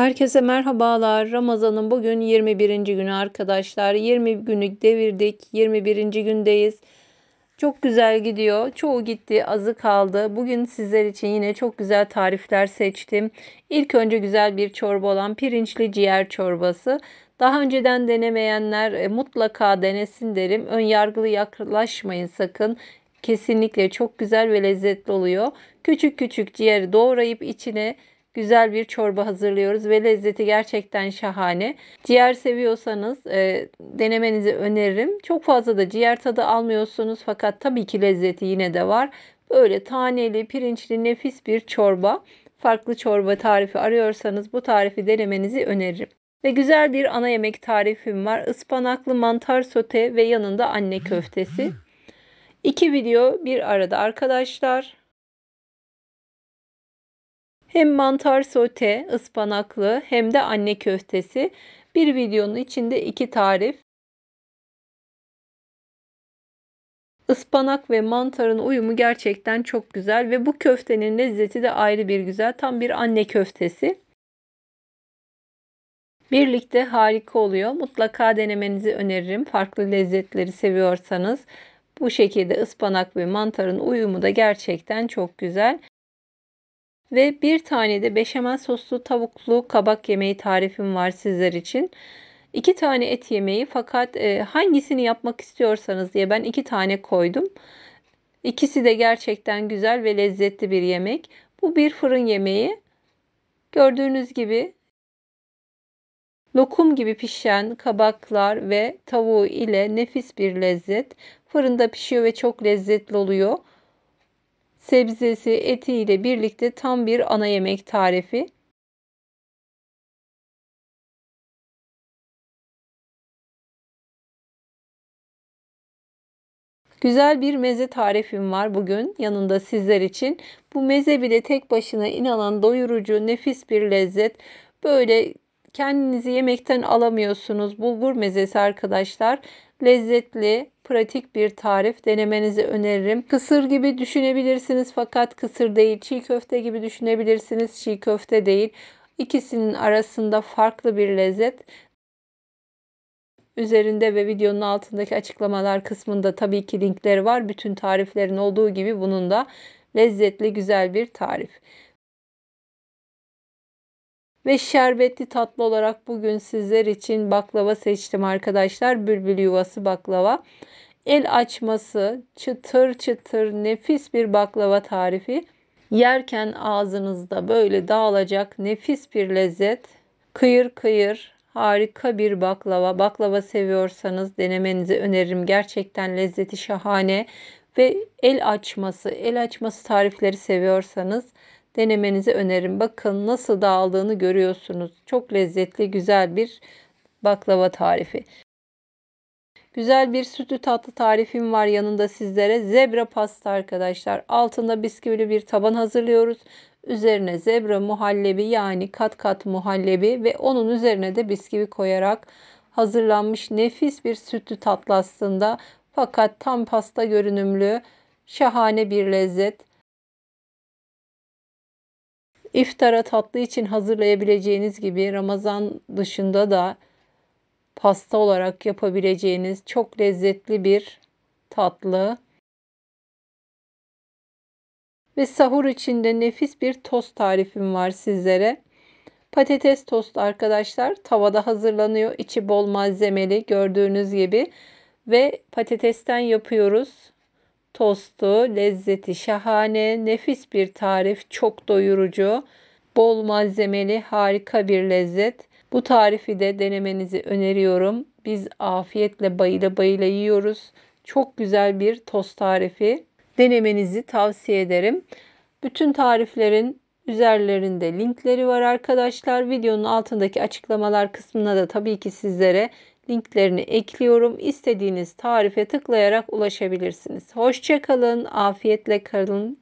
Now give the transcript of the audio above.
Herkese merhabalar. Ramazan'ın bugün 21. günü arkadaşlar. 20 günlük devirdik. 21. gündeyiz. Çok güzel gidiyor. Çoğu gitti, azı kaldı. Bugün sizler için yine çok güzel tarifler seçtim. İlk önce güzel bir çorba olan pirinçli ciğer çorbası. Daha önceden denemeyenler e, mutlaka denesin derim. Ön yargılı yaklaşmayın sakın. Kesinlikle çok güzel ve lezzetli oluyor. Küçük küçük ciğeri doğrayıp içine güzel bir çorba hazırlıyoruz ve lezzeti gerçekten şahane. Ciğer seviyorsanız e, denemenizi öneririm. Çok fazla da ciğer tadı almıyorsunuz fakat tabii ki lezzeti yine de var. Böyle taneli, pirinçli, nefis bir çorba. Farklı çorba tarifi arıyorsanız bu tarifi denemenizi öneririm. Ve güzel bir ana yemek tarifim var. Ispanaklı mantar sote ve yanında anne köftesi. İki video bir arada arkadaşlar. Hem mantar sote, ıspanaklı hem de anne köftesi. Bir videonun içinde iki tarif. Ispanak ve mantarın uyumu gerçekten çok güzel ve bu köftenin lezzeti de ayrı bir güzel. Tam bir anne köftesi. Birlikte harika oluyor. Mutlaka denemenizi öneririm. Farklı lezzetleri seviyorsanız bu şekilde ıspanak ve mantarın uyumu da gerçekten çok güzel. Ve bir tane de beşamel soslu tavuklu kabak yemeği tarifim var sizler için. İki tane et yemeği fakat e, hangisini yapmak istiyorsanız diye ben iki tane koydum. İkisi de gerçekten güzel ve lezzetli bir yemek. Bu bir fırın yemeği. Gördüğünüz gibi lokum gibi pişen kabaklar ve tavuğu ile nefis bir lezzet. Fırında pişiyor ve çok lezzetli oluyor sebzesi, etiyle birlikte tam bir ana yemek tarifi. Güzel bir meze tarifim var bugün yanında sizler için. Bu meze bile tek başına inanan doyurucu, nefis bir lezzet. Böyle kendinizi yemekten alamıyorsunuz. Bulgur mezesi arkadaşlar lezzetli, pratik bir tarif denemenizi öneririm. Kısır gibi düşünebilirsiniz fakat kısır değil. Çiğ köfte gibi düşünebilirsiniz. Çiğ köfte değil. İkisinin arasında farklı bir lezzet üzerinde ve videonun altındaki açıklamalar kısmında tabii ki linkleri var. Bütün tariflerin olduğu gibi bunun da lezzetli güzel bir tarif. Ve şerbetli tatlı olarak bugün sizler için baklava seçtim arkadaşlar. Bülbül yuvası baklava. El açması, çıtır çıtır nefis bir baklava tarifi. Yerken ağzınızda böyle dağılacak nefis bir lezzet. Kıyır kıyır harika bir baklava. Baklava seviyorsanız denemenizi öneririm. Gerçekten lezzeti şahane ve el açması, el açması tarifleri seviyorsanız denemenizi öneririm. Bakın nasıl dağıldığını görüyorsunuz. Çok lezzetli, güzel bir baklava tarifi. Güzel bir sütlü tatlı tarifim var yanında sizlere. Zebra pasta arkadaşlar. Altında bisküvili bir taban hazırlıyoruz. Üzerine zebra muhallebi yani kat kat muhallebi ve onun üzerine de bisküvi koyarak hazırlanmış nefis bir sütlü tatlı aslında. Fakat tam pasta görünümlü şahane bir lezzet. İftara tatlı için hazırlayabileceğiniz gibi Ramazan dışında da pasta olarak yapabileceğiniz çok lezzetli bir tatlı. Ve sahur içinde nefis bir tost tarifim var sizlere. Patates tost arkadaşlar tavada hazırlanıyor. İçi bol malzemeli gördüğünüz gibi ve patatesten yapıyoruz. Tostu, lezzeti şahane, nefis bir tarif, çok doyurucu, bol malzemeli, harika bir lezzet. Bu tarifi de denemenizi öneriyorum. Biz afiyetle bayıla bayıla yiyoruz. Çok güzel bir tost tarifi. Denemenizi tavsiye ederim. Bütün tariflerin üzerlerinde linkleri var arkadaşlar. Videonun altındaki açıklamalar kısmına da tabii ki sizlere linklerini ekliyorum. İstediğiniz tarife tıklayarak ulaşabilirsiniz. Hoşçakalın, afiyetle kalın.